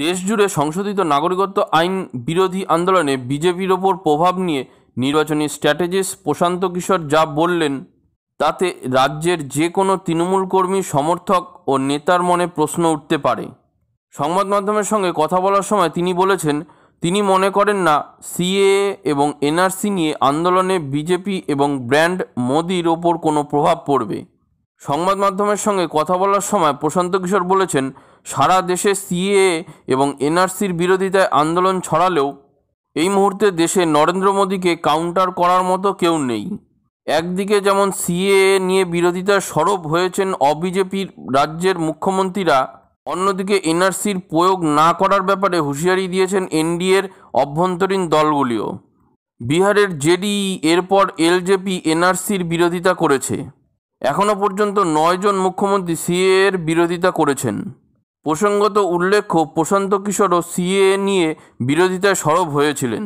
দেশজুড়ে সংশোধিত নাগরিকত্ব আইন বিরোধী আন্দোলনে বিজেপির ওপর প্রভাব নিয়ে নির্বাচনী স্ট্র্যাটেজিস্ট প্রশান্ত কিশোর যা বললেন তাতে রাজ্যের যে কোনো তৃণমূল কর্মী সমর্থক ও নেতার মনে প্রশ্ন উঠতে পারে সংবাদ মাধ্যমের সঙ্গে কথা বলার সময় তিনি বলেছেন তিনি মনে করেন না সিএ এবং এনআরসি নিয়ে আন্দোলনে বিজেপি এবং ব্র্যান্ড মোদির ওপর কোনো প্রভাব পড়বে সংবাদ মাধ্যমের সঙ্গে কথা বলার সময় প্রশান্ত কিশোর বলেছেন সারা দেশে সিএ এবং এনআরসির বিরোধিতায় আন্দোলন ছড়ালেও এই মুহূর্তে দেশে নরেন্দ্র মোদীকে কাউন্টার করার মতো কেউ নেই একদিকে যেমন সিএ নিয়ে বিরোধিতা সরব হয়েছেন অবিজেপির রাজ্যের মুখ্যমন্ত্রীরা অন্যদিকে এনআরসির প্রয়োগ না করার ব্যাপারে হুঁশিয়ারি দিয়েছেন এনডিএর অভ্যন্তরীণ দলগুলিও বিহারের জেডি এরপর এলজেপি এনআরসির বিরোধিতা করেছে এখনও পর্যন্ত নয়জন মুখ্যমন্ত্রী এর বিরোধিতা করেছেন প্রসঙ্গত উল্লেখ্য প্রশান্ত কিশোরও সিএ নিয়ে বিরোধিতায় সরব হয়েছিলেন